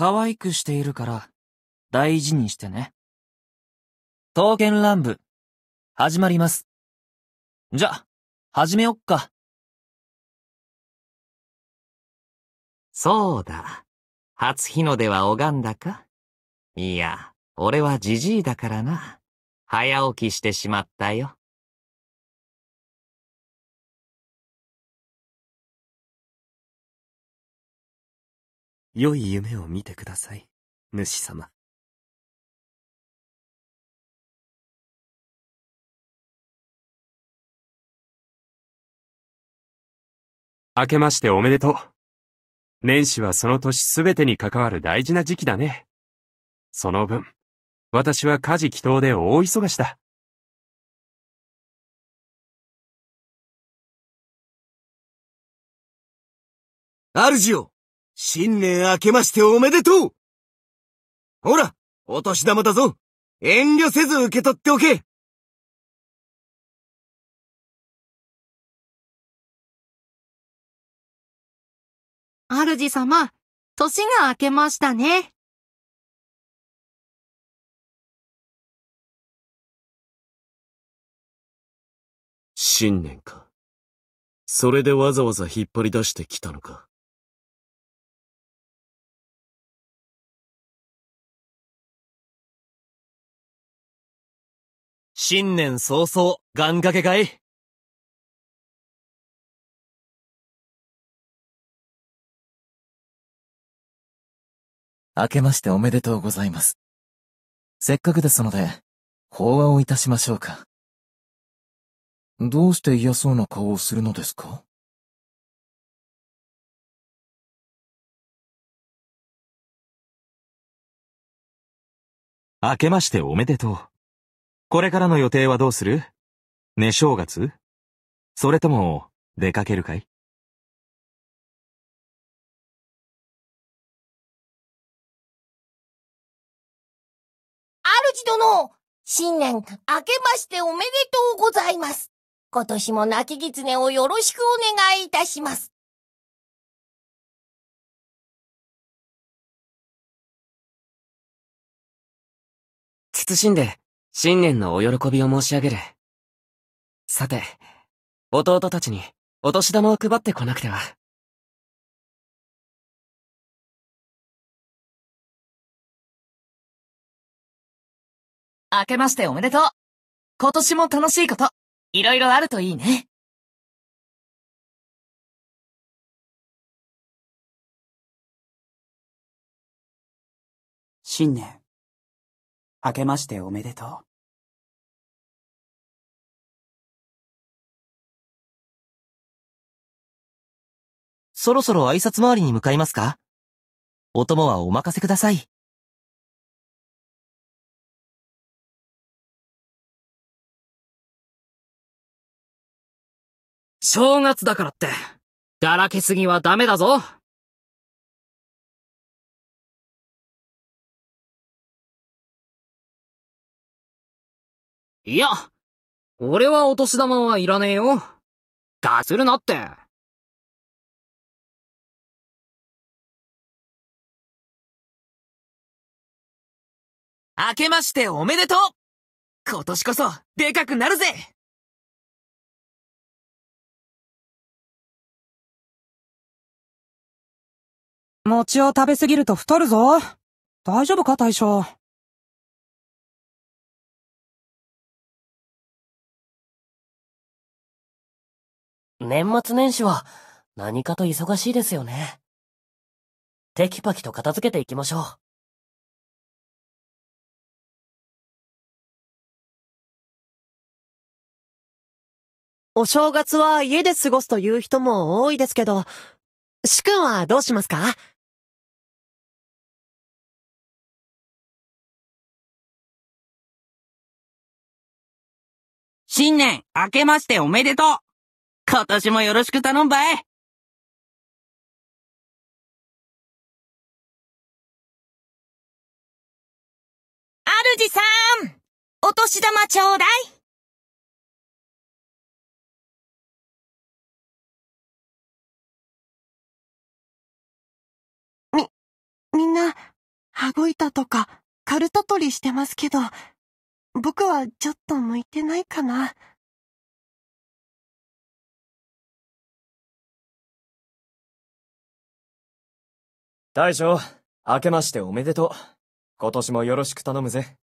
可愛くしているから、大事にしてね。刀剣乱舞、始まります。じゃ、始めよっか。そうだ。初日の出は拝んだかいや、俺はじじいだからな。早起きしてしまったよ。良い夢を見てください、主様。明けましておめでとう。年始はその年すべてに関わる大事な時期だね。その分、私は家事祈祷で大忙しだ。主よ新年明けましておめでとうほら、お年玉だぞ遠慮せず受け取っておけ主様、年が明けましたね。新年か。それでわざわざ引っ張り出してきたのか。新年早々、願掛けかい明けましておめでとうございます。せっかくですので、法話をいたしましょうか。どうして嫌そうな顔をするのですか明けましておめでとう。これからの予定はどうするね正月それとも、出かけるかい主殿、新年明けましておめでとうございます。今年も泣き狐をよろしくお願いいたします。謹んで、新年のお喜びを申し上げる。さて、弟たちにお年玉を配ってこなくては。明けましておめでとう。今年も楽しいこと、いろいろあるといいね。新年、明けましておめでとう。そろそろ挨拶回りに向かいますかお供はお任せください。正月だからって、だらけすぎはダメだぞ。いや、俺はお年玉はいらねえよ。ガスるなって。明けましておめでとう今年こそ、でかくなるぜ餅を食べすぎると太るぞ。大丈夫か、大将。年末年始は何かと忙しいですよね。テキパキと片付けていきましょう。お正月は家で過ごすという人も多いですけど、主君はどうしますか新年明けましておめでとう今年もよろしく頼んばい主さんお年玉ちょうだいみ、みんな、羽子板とか、カルト取りしてますけど、僕はちょっと向いてないかな。大将、明けましておめでとう。今年もよろしく頼むぜ。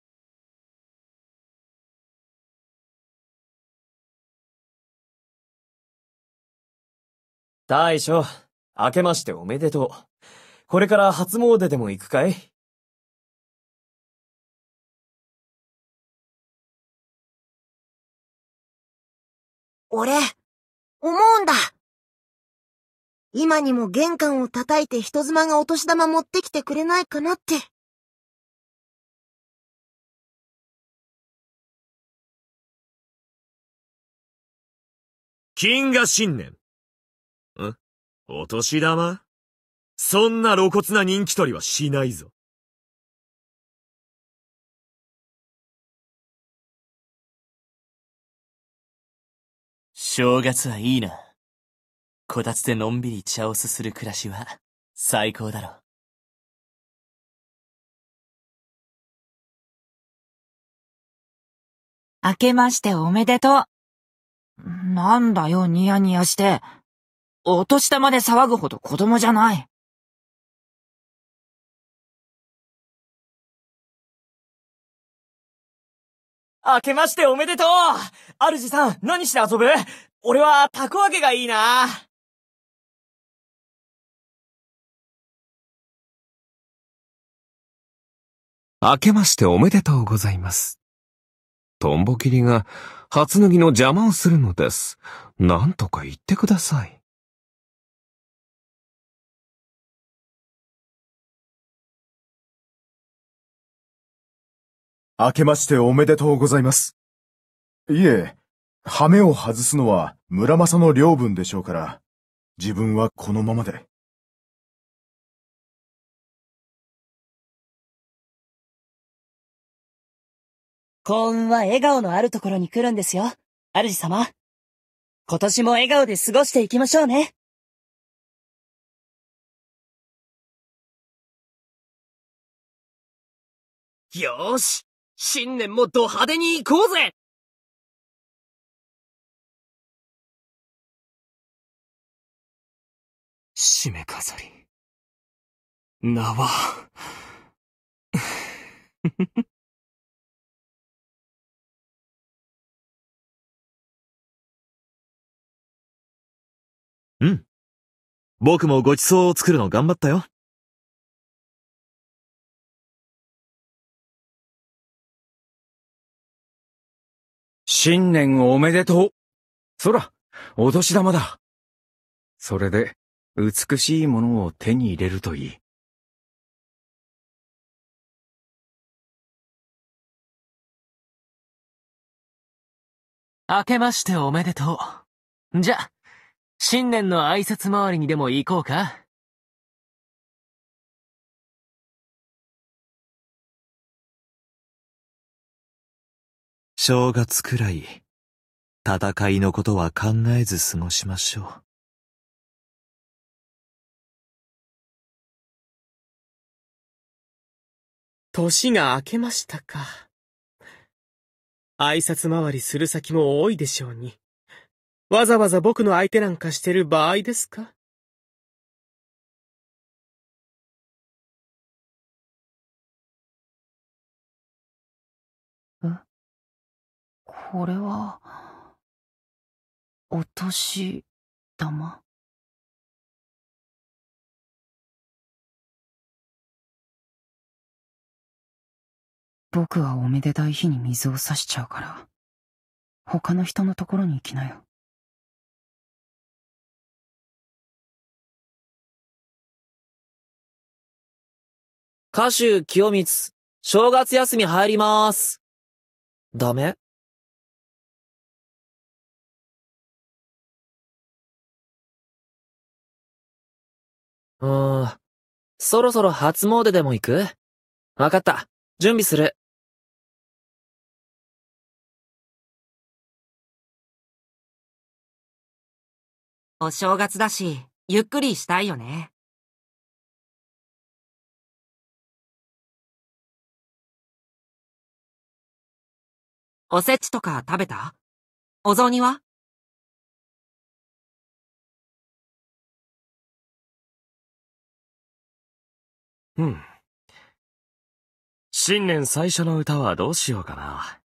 大将、明けましておめでとう。これから初詣でも行くかい俺、思うんだ。今にも玄関を叩いて人妻がお年玉持ってきてくれないかなって。金河新年。んお年玉そんな露骨な人気取りはしないぞ。正月はいいな。こたつでのんびり茶をすする暮らしは最高だろう。明けましておめでとう。なんだよ、ニヤニヤして。お年玉で騒ぐほど子供じゃない。明けましておめでとう主さん、何して遊ぶ俺は、たこ揚げがいいな。明けましておめでとうございます。トンボ切りが初脱ぎの邪魔をするのです。なんとか言ってください。明けましておめでとうございます。いえ、羽目を外すのは村正の領分でしょうから、自分はこのままで。幸運は笑顔のあるところに来るんですよ、主様。今年も笑顔で過ごしていきましょうね。よし新年もド派手に行こうぜ締め飾り。縄。うん。僕もごちそうを作るの頑張ったよ。新年おめでとう。そら、お年玉だ。それで、美しいものを手に入れるといい。明けましておめでとう。じゃ、新年の挨拶回りにでも行こうか正月くらい、戦いのことは考えず過ごしましょう。年が明けましたか。挨拶回りする先も多いでしょうに。わざわざ僕の相手なんかしてる場合ですかこれは、落とし玉僕はおめでたい日に水を差しちゃうから、他の人のところに行きなよ。歌手清光、正月休み入ります。ダメうーん。そろそろ初詣でも行くわかった。準備する。お正月だし、ゆっくりしたいよね。おせちとか食べたお雑煮はうん。新年最初の歌はどうしようかな。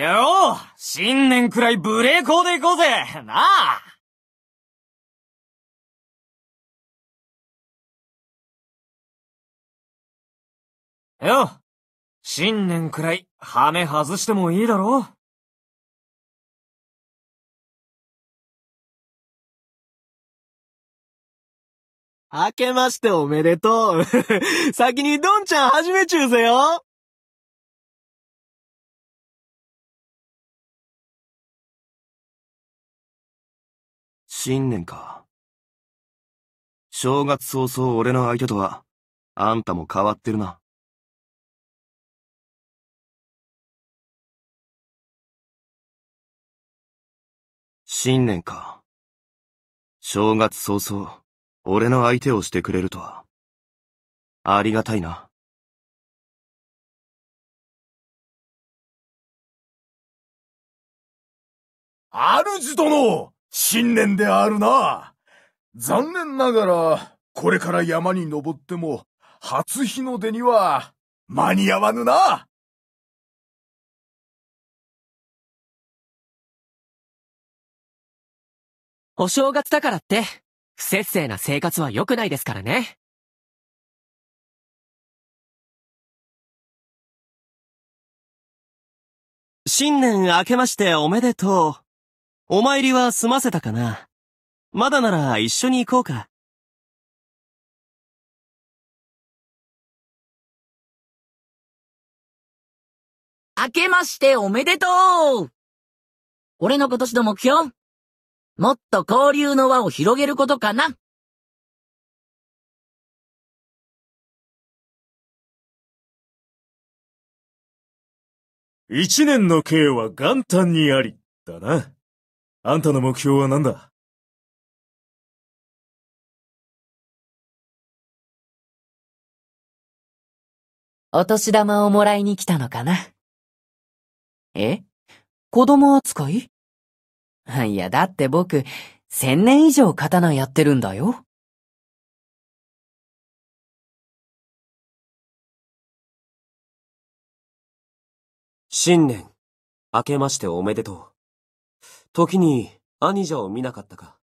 やろう新年くらい無礼講で行こうぜなあよう新年くらい、羽外してもいいだろ明けましておめでとう。先にどんちゃん始めちゅうぜよ新年か。正月早々俺の相手とは、あんたも変わってるな。新年か。正月早々、俺の相手をしてくれるとは。ありがたいな。主殿新年であるな残念ながら、これから山に登っても、初日の出には間に合わぬなお正月だからって、不節制な生活は良くないですからね。新年明けましておめでとう。お参りは済ませたかなまだなら一緒に行こうか。明けましておめでとう俺の今年の目標もっと交流の輪を広げることかな。一年の刑は元旦にあり、だな。あんたの目標は何だお年玉をもらいに来たのかな。え子供扱い いや、だって僕、千年以上刀やってるんだよ。新年、明けましておめでとう。時に、兄者を見なかったか。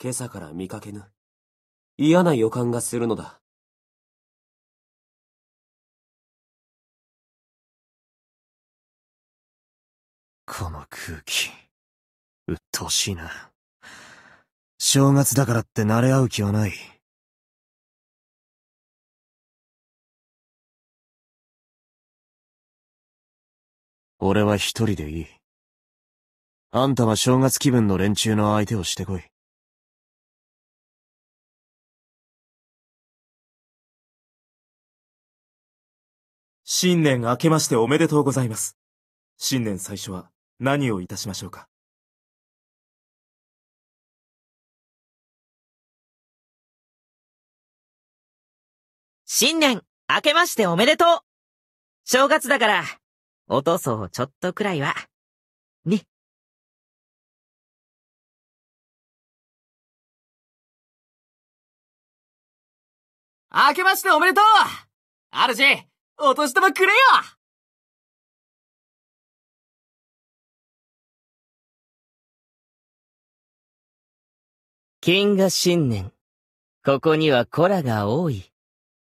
今朝から見かけぬ。嫌な予感がするのだ。この空気。鬱陶しいな。正月だからって慣れ合う気はない。俺は一人でいい。あんたは正月気分の連中の相手をしてこい。新年明けましておめでとうございます。新年最初は何をいたしましょうか新年、明けましておめでとう正月だから、おとそをちょっとくらいは。に。明けましておめでとう主、お年玉くれよ金が新年。ここには子らが多い。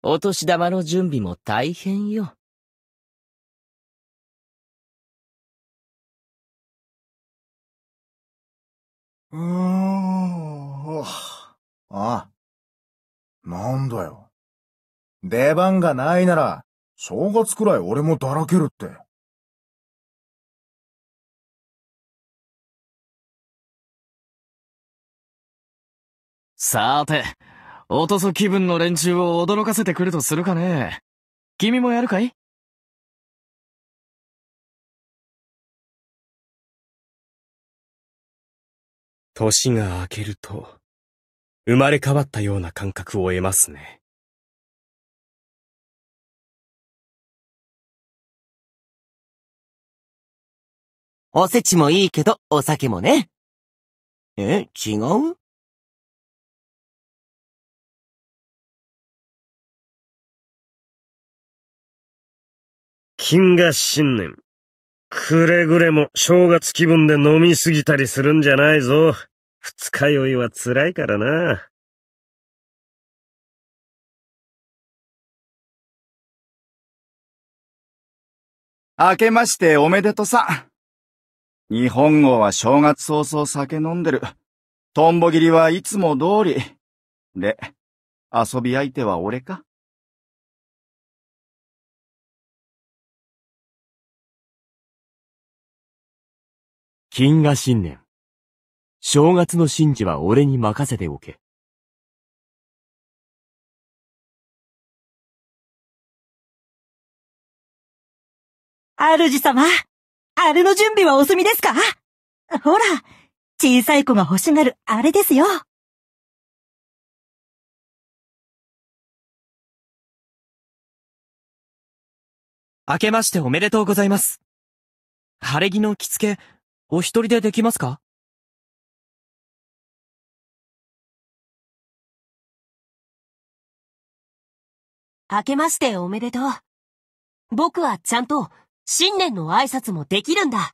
お年玉の準備も大変よ。うーん、ああ。なんだよ。出番がないなら、正月くらい俺もだらけるって。さて、おとそ気分の連中を驚かせてくるとするかね。君もやるかい年が明けると、生まれ変わったような感覚を得ますね。おせちもいいけど、お酒もね。え、違う金が新年。くれぐれも正月気分で飲みすぎたりするんじゃないぞ。二日酔いは辛いからな。明けましておめでとさ。日本語は正月早々酒飲んでる。トンボ切りはいつも通り。で、遊び相手は俺か金河新年。正月の神事は俺に任せておけ。主様、あれの準備はお済みですかほら、小さい子が欲しがるあれですよ。明けましておめでとうございます。晴れ着の着付け、お一人でできますかあけましておめでとう。僕はちゃんと新年の挨拶もできるんだ。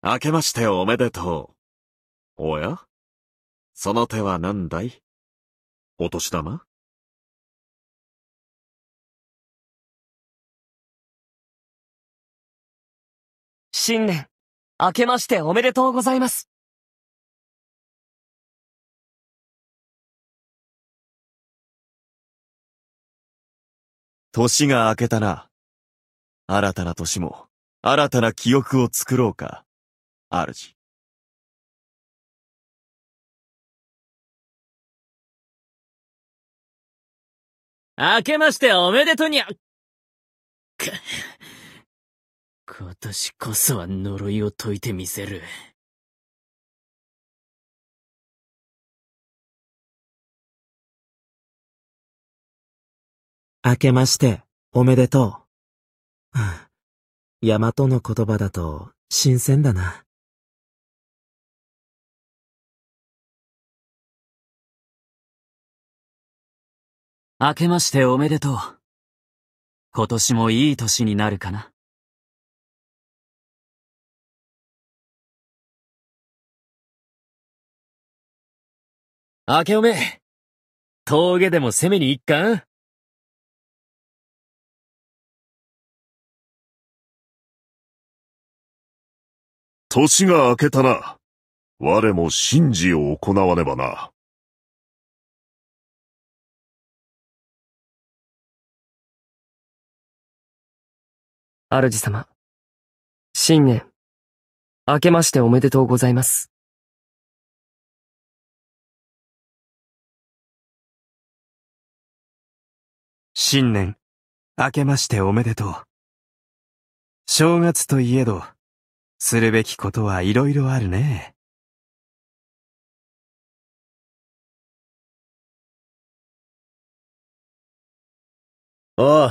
あけましておめでとう。おやその手は何だいお年玉新年、明けましておめでとうございます。年が明けたな。新たな年も、新たな記憶を作ろうか、主。明けましておめでとうにゃ。く。今年こそは呪いを解いてみせる。明けまして、おめでとう。ヤマトの言葉だと、新鮮だな。明けましておめでとう。今年もいい年になるかな。明けおめ、峠でも攻めに行っか年が明けたな。我も神事を行わねばな。主様、新年、明けましておめでとうございます。新年、明けましておめでとう。正月といえど、するべきことはいろいろあるね。おう、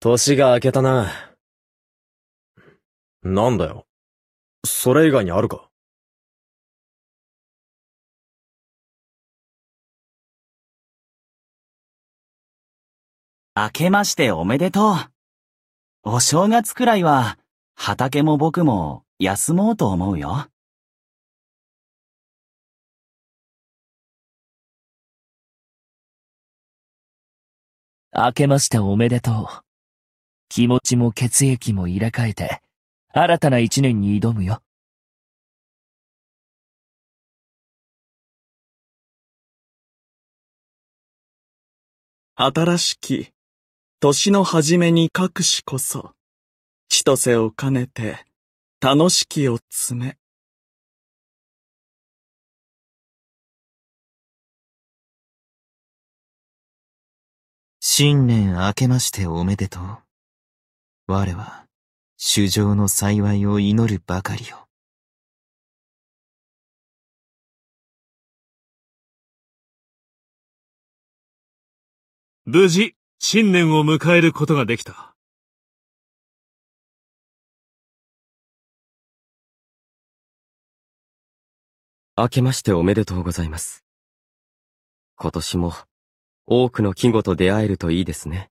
年が明けたな。なんだよ。それ以外にあるか明けましておめでとう。お正月くらいは、畑も僕も休もうと思うよ。明けましておめでとう。気持ちも血液も入れ替えて、新たな一年に挑むよ。新しき年の初めに隠しこそ、千歳を兼ねて、楽しきを詰め。新年明けましておめでとう。我は、主上の幸いを祈るばかりよ。無事、新年を迎えることができた。明けましておめでとうございます。今年も、多くの季語と出会えるといいですね。